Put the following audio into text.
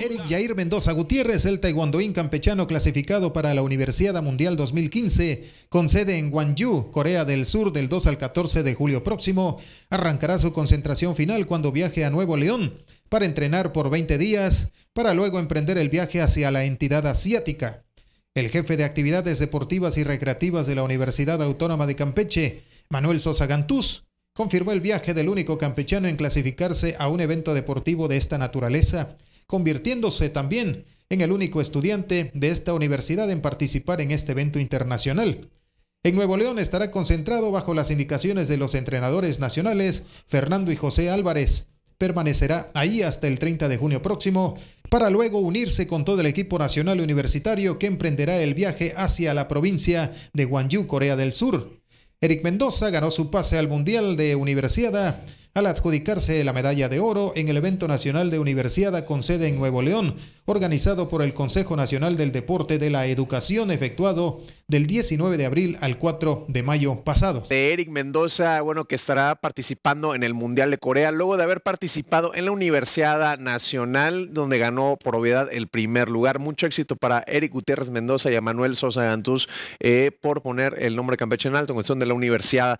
Eric Jair Mendoza Gutiérrez, el taekwondoín campechano clasificado para la Universidad Mundial 2015, con sede en Gwangju, Corea del Sur, del 2 al 14 de julio próximo, arrancará su concentración final cuando viaje a Nuevo León para entrenar por 20 días, para luego emprender el viaje hacia la entidad asiática. El jefe de actividades deportivas y recreativas de la Universidad Autónoma de Campeche, Manuel Sosa Gantús, confirmó el viaje del único campechano en clasificarse a un evento deportivo de esta naturaleza convirtiéndose también en el único estudiante de esta universidad en participar en este evento internacional. En Nuevo León estará concentrado bajo las indicaciones de los entrenadores nacionales Fernando y José Álvarez. Permanecerá ahí hasta el 30 de junio próximo para luego unirse con todo el equipo nacional universitario que emprenderá el viaje hacia la provincia de Gwangju, Corea del Sur. Eric Mendoza ganó su pase al Mundial de Universidad al adjudicarse la medalla de oro en el evento nacional de universidad con sede en Nuevo León, organizado por el Consejo Nacional del Deporte de la Educación, efectuado del 19 de abril al 4 de mayo pasado. De Eric Mendoza, bueno, que estará participando en el Mundial de Corea, luego de haber participado en la universidad Nacional, donde ganó por obviedad el primer lugar. Mucho éxito para Eric Gutiérrez Mendoza y a Manuel Sosa Gantús eh, por poner el nombre de en alto en cuestión de la universidad